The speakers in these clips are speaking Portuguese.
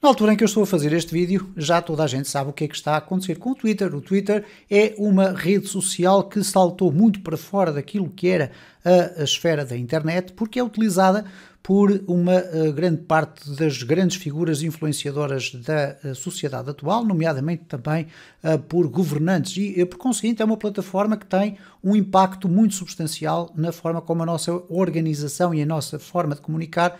Na altura em que eu estou a fazer este vídeo, já toda a gente sabe o que é que está a acontecer com o Twitter. O Twitter é uma rede social que saltou muito para fora daquilo que era a, a esfera da internet, porque é utilizada por uma uh, grande parte das grandes figuras influenciadoras da uh, sociedade atual, nomeadamente também uh, por governantes. E, por conseguinte, é uma plataforma que tem um impacto muito substancial na forma como a nossa organização e a nossa forma de comunicar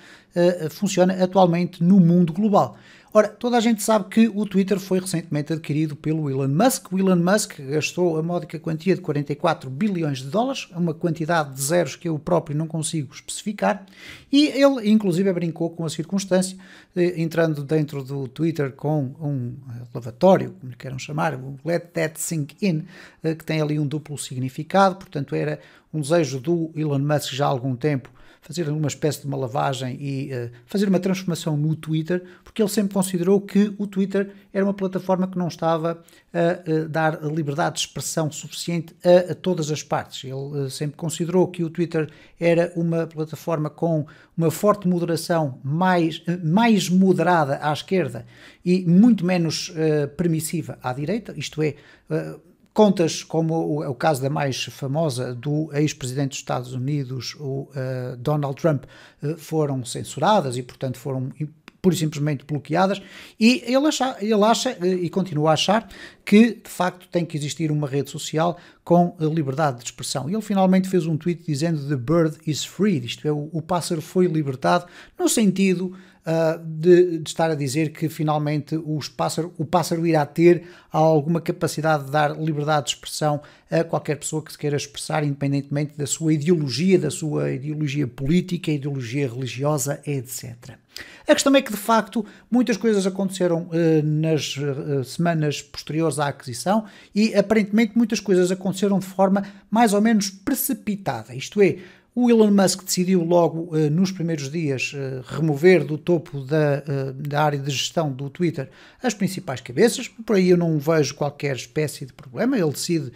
funciona atualmente no mundo global. Ora, toda a gente sabe que o Twitter foi recentemente adquirido pelo Elon Musk. O Elon Musk gastou a módica quantia de 44 bilhões de dólares, uma quantidade de zeros que eu próprio não consigo especificar, e ele inclusive brincou com a circunstância, entrando dentro do Twitter com um lavatório, como lhe queiram chamar, um Let That Sink In, eh, que tem ali um duplo significado, portanto era um desejo do Elon Musk já há algum tempo fazer uma espécie de uma lavagem e uh, fazer uma transformação no Twitter, porque ele sempre considerou que o Twitter era uma plataforma que não estava a, eh, dar liberdade de expressão suficiente a, a todas as partes. Ele uh, sempre considerou que o Twitter era uma plataforma com uma forte moderação, mais, mais moderada à esquerda e muito menos uh, permissiva à direita, isto é contas como o, é o, caso da mais famosa do ex-presidente dos Estados Unidos, o uh, Donald Trump, uh, foram censuradas e, portanto, foram pura e simplesmente bloqueadas, e ele acha, ele acha eh, e continua a achar que de facto tem que existir uma rede social com liberdade de expressão. E ele finalmente fez um tweet dizendo The bird is free, isto é, o, o pássaro foi libertado, no sentido uh, de, de, estar a dizer que finalmente os pássaro, o pássaro irá ter alguma capacidade de dar liberdade de expressão a qualquer pessoa que se queira expressar, independentemente da sua ideologia, da sua ideologia política, ideologia religiosa, etc. A questão é que, de facto, muitas coisas aconteceram ah, nas ah, semanas posteriores à aquisição e, aparentemente, muitas coisas aconteceram de forma mais ou menos precipitada. Isto é, o Elon Musk decidiu logo uh, nos primeiros dias uh, remover do topo da, uh, da, área de gestão do Twitter as principais cabeças, por aí eu não vejo qualquer espécie de problema, ele decide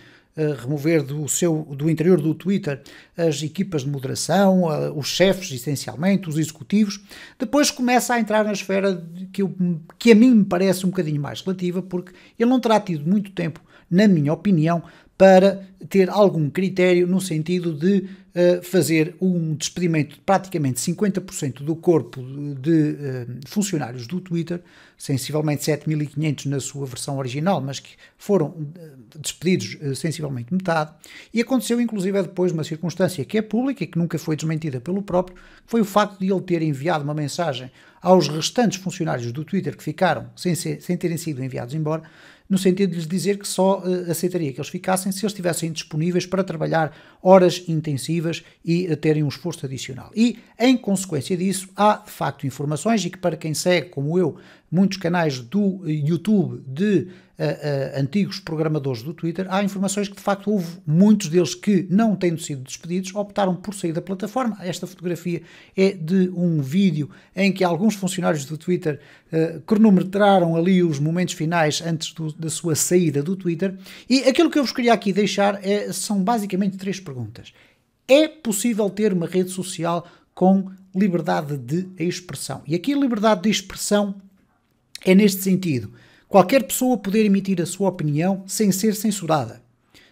remover do, seu, do interior do Twitter as equipas de moderação, os chefes essencialmente, os executivos, depois começa a entrar na esfera que, eu, que a mim me parece um bocadinho mais relativa, porque ele não terá tido muito tempo, na minha opinião, para ter algum critério no sentido de eh, fazer um despedimento de praticamente 50% do corpo de uh, funcionários do Twitter, sensivelmente 7.500 na sua versão original, mas que foram eh, despedidos sensivelmente metade. E aconteceu inclusive é depois uma circunstância que é pública e que nunca foi desmentida pelo próprio, foi o facto de ele ter enviado uma mensagem aos restantes funcionários do Twitter que ficaram sem, ser, sem terem sido enviados embora, no sentido de lhes dizer que só uh, aceitaria que eles ficassem se eles estivessem disponíveis para trabalhar horas intensivas e terem um esforço adicional. E, em consequência disso, há de facto informações e que para quem segue, como eu, muitos canais do eh, YouTube de uh, uh, antigos programadores do Twitter, há informações que de facto houve muitos deles que, não tendo sido despedidos, optaram por sair da plataforma. Esta fotografia é de um vídeo em que alguns funcionários do Twitter uh, cronometraram ali os momentos finais antes do, da sua saída do Twitter. E aquilo que eu vos queria aqui deixar é, são basicamente três perguntas é possível ter uma rede social com liberdade de expressão. E aqui a liberdade de expressão é neste sentido: qualquer pessoa poder emitir a sua opinião sem ser censurada,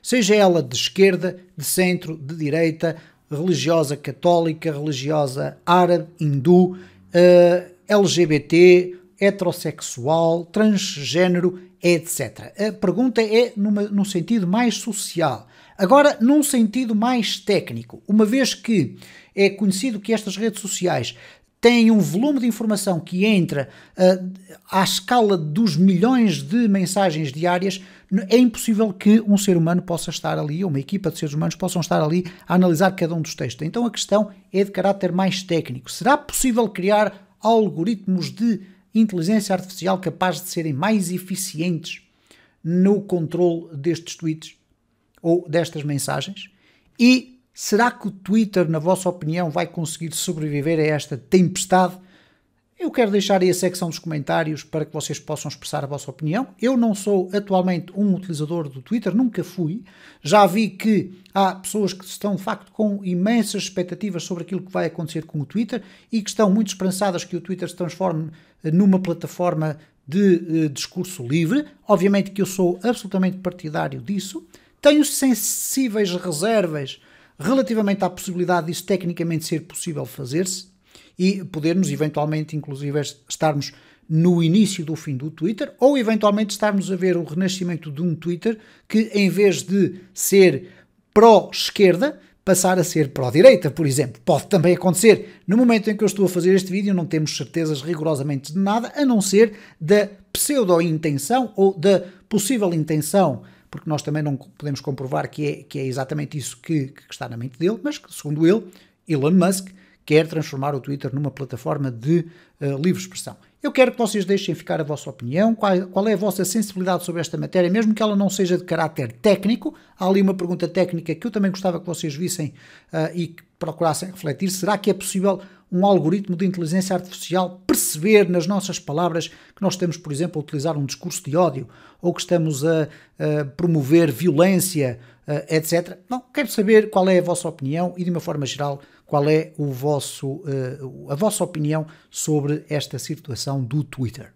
seja ela de esquerda, de centro, de direita, religiosa católica, religiosa árabe, hindu, uh, eh, LGBT, heterossexual, transgênero, etc. A pergunta é numa, num sentido mais social. Agora, num sentido mais técnico, uma vez que é conhecido que estas redes sociais têm um volume de informação que entra uh, à escala dos milhões de mensagens diárias, é impossível que um ser humano possa estar ali, ou uma equipa de seres humanos possam estar ali a analisar cada um dos textos. Então a questão é de caráter mais técnico. Será possível criar algoritmos de inteligência artificial capaz de serem mais eficientes no controle destes tweets ou destas mensagens? E será que o Twitter, na vossa opinião, vai conseguir sobreviver a esta tempestade eu quero deixar aí a secção dos comentários para que vocês possam expressar a vossa opinião. Eu não sou atualmente um utilizador do Twitter, nunca fui. Já vi que há pessoas que estão de facto com imensas expectativas sobre aquilo que vai acontecer com o Twitter e que estão muito esperançadas que o Twitter se transforme eh, numa plataforma de eh, discurso livre. Obviamente que eu sou absolutamente partidário disso. Tenho sensíveis reservas relativamente à possibilidade disso tecnicamente ser possível fazer-se e podermos eventualmente, inclusive, estarmos no início do fim do Twitter, ou eventualmente estarmos a ver o renascimento de um Twitter que, em vez de ser pró-esquerda, passar a ser pró-direita, por exemplo. Pode também acontecer. No momento em que eu estou a fazer este vídeo, não temos certezas rigorosamente de nada, a não ser da pseudo-intenção ou da possível intenção, porque nós também não podemos comprovar que é, que é exatamente isso que, que está na mente dele, mas que, segundo ele, Elon Musk quer transformar o Twitter numa plataforma de uh, livre expressão. Eu quero que vocês deixem ficar a vossa opinião, qual, qual, é a vossa sensibilidade sobre esta matéria, mesmo que ela não seja de caráter técnico. Há ali uma pergunta técnica que eu também gostava que vocês vissem uh, e que procurassem refletir. Será que é possível um algoritmo de inteligência artificial perceber nas nossas palavras que nós estamos, por exemplo, a utilizar um discurso de ódio ou que estamos a, a promover violência, uh, eh, etc. Não, quero saber qual é a vossa opinião e, de uma forma geral, qual é o vosso, eh, a vossa opinião sobre esta situação do Twitter.